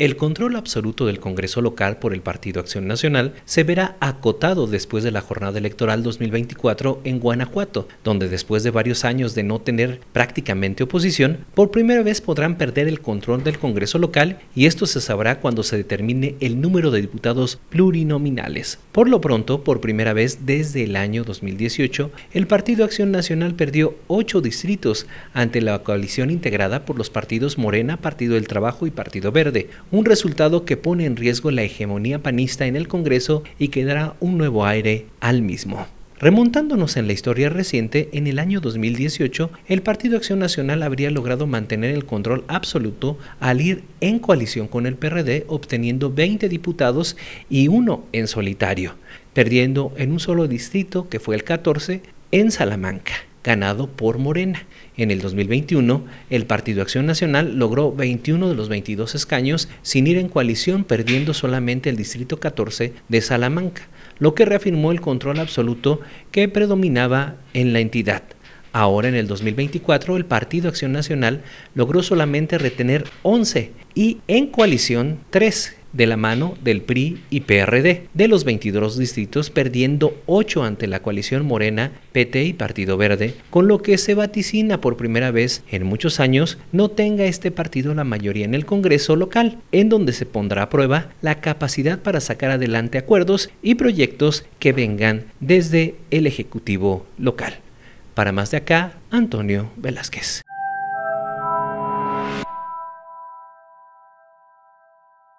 El control absoluto del Congreso local por el Partido Acción Nacional se verá acotado después de la jornada electoral 2024 en Guanajuato, donde después de varios años de no tener prácticamente oposición, por primera vez podrán perder el control del Congreso local y esto se sabrá cuando se determine el número de diputados plurinominales. Por lo pronto, por primera vez desde el año 2018, el Partido Acción Nacional perdió ocho distritos ante la coalición integrada por los partidos Morena, Partido del Trabajo y Partido Verde un resultado que pone en riesgo la hegemonía panista en el Congreso y que dará un nuevo aire al mismo. Remontándonos en la historia reciente, en el año 2018, el Partido Acción Nacional habría logrado mantener el control absoluto al ir en coalición con el PRD, obteniendo 20 diputados y uno en solitario, perdiendo en un solo distrito, que fue el 14, en Salamanca ganado por Morena. En el 2021, el Partido Acción Nacional logró 21 de los 22 escaños sin ir en coalición, perdiendo solamente el Distrito 14 de Salamanca, lo que reafirmó el control absoluto que predominaba en la entidad. Ahora en el 2024 el Partido Acción Nacional logró solamente retener 11 y en coalición 3, de la mano del PRI y PRD, de los 22 distritos perdiendo 8 ante la coalición Morena, PT y Partido Verde, con lo que se vaticina por primera vez en muchos años no tenga este partido la mayoría en el Congreso local, en donde se pondrá a prueba la capacidad para sacar adelante acuerdos y proyectos que vengan desde el Ejecutivo local. Para más de acá, Antonio Velázquez.